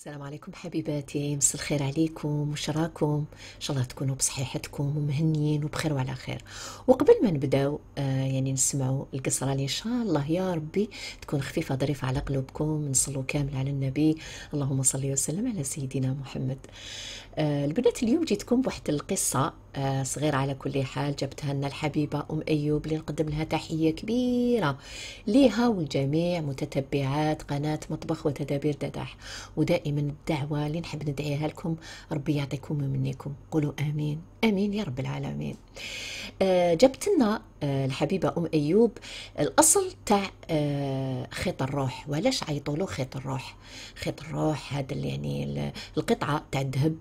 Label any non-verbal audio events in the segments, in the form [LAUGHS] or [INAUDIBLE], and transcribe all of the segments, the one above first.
السلام عليكم حبيباتي مس الخير عليكم وشراكم ان شاء الله تكونوا بصحيحتكم ومهنيين وبخير وعلى خير وقبل ما نبداو آه يعني نسمعوا القصره اللي ان شاء الله يا ربي تكون خفيفه ظريفه على قلوبكم نصلوا كامل على النبي اللهم صل وسلم على سيدنا محمد آه البنات اليوم جيتكم بواحد القصه آه، صغيرة على كل حال جبتها لنا الحبيبة أم أيوب اللي نقدم لها تحية كبيرة ليها والجميع متتبعات قناة مطبخ وتدابير دداح ودائما الدعوة اللي نحب ندعيها لكم ربي يعطيكم ومنكم قولوا آمين آمين يا رب العالمين آه، جبت لنا آه، الحبيبة أم أيوب الأصل تاع خيط الروح وعلاش عيطولو خيط الروح خيط الروح هذا يعني القطعة تاع الذهب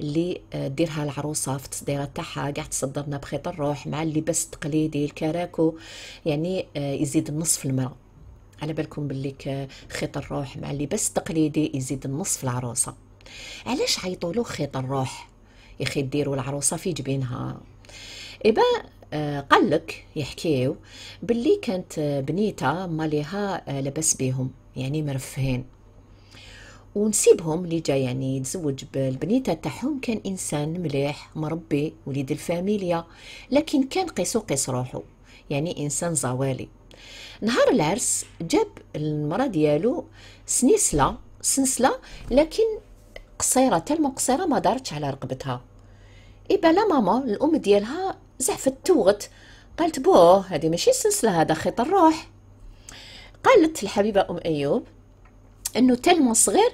اللي ديرها العروسة في تصديرات تاعها كاع تصدرنا بخيط الروح مع اللباس التقليدي الكراكو يعني آه، يزيد النصف المرأة على بالكم باللي خيط الروح مع اللباس التقليدي يزيد النصف العروسة علاش عيطولو خيط الروح يخي ديروا العروسة في جبينها ايبا آه، قال لك يحكيو باللي كانت آه، بنيته ماليها لبس بيهم يعني مرفهين ونسيبهم اللي جا يعني يتزوج بالبنيته تاعهم كان انسان مليح مربي وليد الفاميليا لكن كان قيسو قيس روحو يعني انسان زوالي نهار العرس جاب المراه ديالو سنيسله سنسله لكن قصيره تالمو قصيره ما دارتش على رقبتها بلا ماما الأم ديالها زعفت توغت قالت بوه هذه ماشي سنسلة هذا خيط الروح قالت الحبيبة أم أيوب أنه تلمو صغير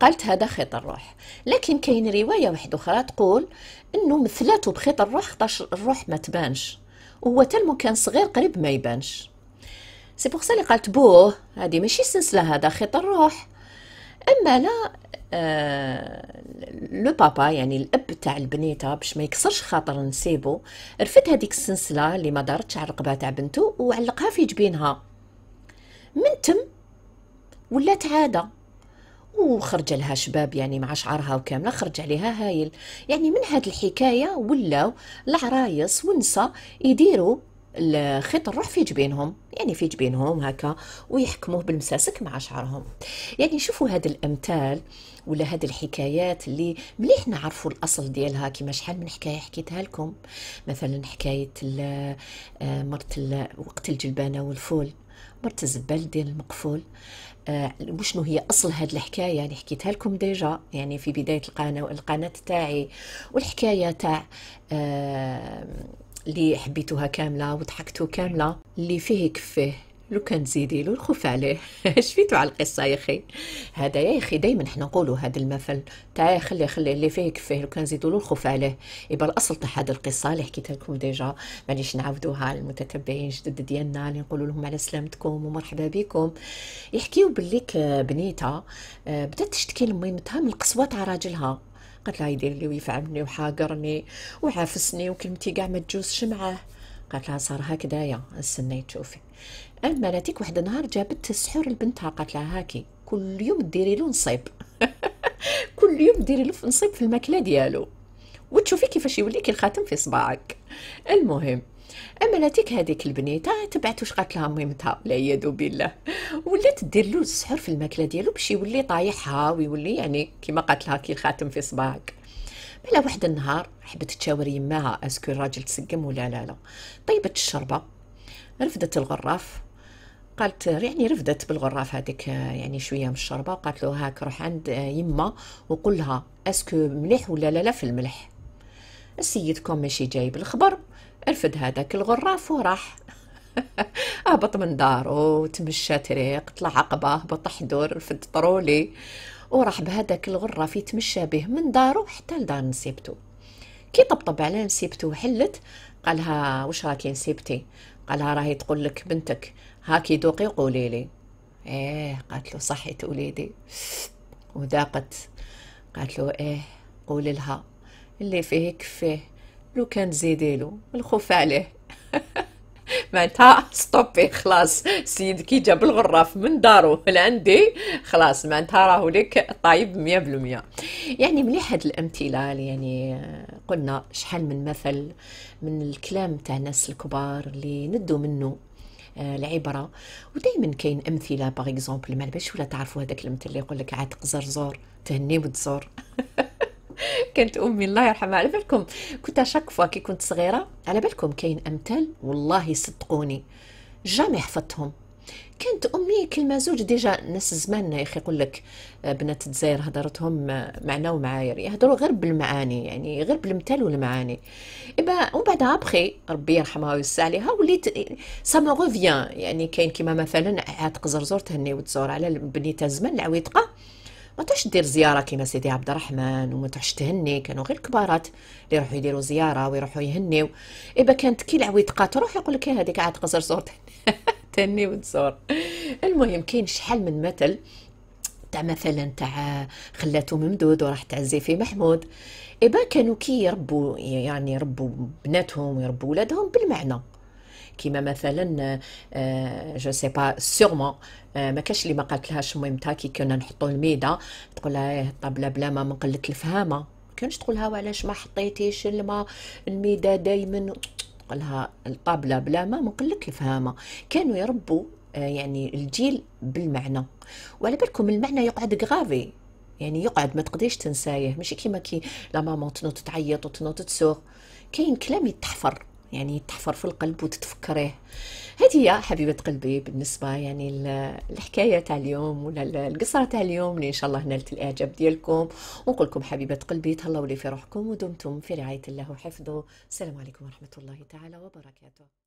قالت هذا خيط الروح لكن كاين روايه واحده اخرى تقول انه مثلاته بخيط الروح خاطر الروح ما تبانش هو تلمو كان صغير قريب ما يبانش سي بوغ سا قالت بوه هادي ماشي سلسله هذا خيط الروح اما لا آه لو بابا يعني الاب تاع البنيته باش ما يكسرش خاطر نسيبو رفد هذيك السلسله اللي ما دارتش على الرقبه تاع بنته وعلقها في جبينها من تم ولات عاده وخرج لها شباب يعني مع شعرها وكامله خرج عليها هايل يعني من هاد الحكايه ولاو العرايس ونسى يديروا الخيط الروح في جبينهم يعني في جبينهم هكا ويحكموه بالمساسك مع شعرهم يعني شوفوا هاد الامثال ولا هاد الحكايات اللي مليح نعرفوا الاصل ديالها كيما شحال من حكايه حكيتها لكم مثلا حكايه آه، مرت وقت الجلبانه والفول مرت الزبال ديال المقفول آه وشنو هي اصل هاد الحكايه يعني حكيتها لكم ديجا يعني في بدايه القناه القناه تاعي والحكايه تاع آه اللي حبيتوها كامله وضحكتو كامله اللي فيه كفه لو كان تزيدي له الخوف عليه [LAUGHS] شفيتو على القصه يا اخي هذا يا اخي دائما حنا نقولوا هذا المثل تاع خليه خليه اللي فيه كفيه لو كان زيدوا له الخوف عليه يبقى الاصل تاع هذه القصه اللي حكيتها لكم ديجا معليش نعاودوها للمتتبعين الجدد ديالنا اللي نقولوا لهم على سلامتكم ومرحبا بكم يحكيو بليك بنيتها آه، بدات تشتكي لميمتها من القسوه تاع راجلها قالت لها يدير لي ويفعمني وحاقرني وعافسني وكلمتي كاع ما تجوزش معاه قالت لها صار هكذايا السنه تشوفي اما واحد النهار جابت السحور لبنتها قالت لها هاكي كل يوم ديري له نصيب [LAUGHS] كل يوم ديري له نصيب في الماكله ديالو وتشوفي كيفاش يوليك الخاتم في صباعك المهم اما لاتيك هذيك البنيته تبعت واش قالت لها ميمتها والعياذ بالله ولات دير له السحور في الماكله ديالو باش يولي طايحها ويولي يعني كما قالت لها كي الخاتم في صباعك بلا واحد النهار حبت تشاور يماها اسكو الراجل تسقم ولا لا لا طيبت الشربه رفدت الغراف قالت يعني رفدت بالغراف هذيك يعني شويه من الشربه قالت له هاك روح عند يما وقول لها اسكو مليح ولا لا لا في الملح سيدكم ماشي جايب الخبر رفد هذاك الغراف وراح [LAUGHS] هبط من دارو وتمشى طريق طلع عقبه هبط حدور رفد طرولي وراح بهذاك الغرف يتمشى به من دارو حتى لدار نسيبتو كي طبطب على نسيبتو حلت قالها واش راكي نسيبتي قالها راهي تقول لك بنتك هاكي دوقي قولي لي ايه قالت له صحيت وليدي [LAUGHS] وذاقت قالت له ايه قول لها اللي فيه كفيه لو كان زيديلو الخوف عليه [LAUGHS] معناتها ستوبي خلاص السيد كي جاب الغراف من دارو لعندي خلاص معناتها راهو لك طايب 100% يعني مليح هاد الامثله يعني آه، قلنا شحال من مثل من الكلام تاع الناس الكبار اللي ندو منه آه، العبره ودائما كاين امثله باغ اكزومبل ما باش ولا تعرفوا هذاك المثل اللي يقول لك عاتق زرزور تهني وتزور [LAUGHS] كانت امي الله يرحمها على بالكم كنت اشاك فوا كي كنت صغيره على بالكم كاين امثال والله صدقوني جامي حفظتهم كانت امي كلمه زوج ديجا ناس زماننا يا اخي يقول لك آه، بنات الجزائر هضرتهم آه، معنا ومعاير يهضروا يعني غير بالمعاني يعني غير بالمثال والمعاني ايبا ومن بعد ابخي ربي يرحمها ويوسع عليها وليت سا مو يعني كاين كيما مثلا عاد قزرزور تهني وتزور على بنيتها زمان العويطقه ما تعش دير زياره كيما سيدي عبد الرحمن وما تعش تهني كانوا غير كبارات اللي يروحوا يديروا زياره ويروحوا يهنيو ايبا كانت كي العويطقه روح يقول لك إيه، هذيك عاد قصر صور [LAUGHS] تهني وتصور المهم كاين شحال من مثل تاع مثلا تاع خلاتو ممدود وراح تعزي في محمود ايبا كانوا كي يربوا يعني يربوا بناتهم ويربوا ولادهم بالمعنى كيما مثلا جو سي با سيغمون ما كاش اللي ما قالتلهاش ميمتها كي كنا نحطوا الميدا تقول لها الطبله إيه، بلا ما من قله الفهامه ما كانش تقول لها علاش ما حطيتيش الماء الميدا دائما قالها الطابله بلا ما من قله الفهامه كانوا يربوا آه، يعني الجيل بالمعنى وعلى بالكم المعنى يقعد غافي يعني يقعد ما تقدريش تنسايه ماشي كيما كي لا مامون تنوض تعيط وتنوض تسوق كاين كلام يتحفر يعني تحفر في القلب وتتفكريه هذه هي حبيبه قلبي بالنسبه يعني الحكايه تاع اليوم ولا القصه تاع اليوم اللي ان شاء الله نالت الاعجاب ديالكم ونقول لكم حبيبه قلبي تهلاو لي في روحكم ودمتم في رعايه الله وحفظه السلام عليكم ورحمه الله تعالى وبركاته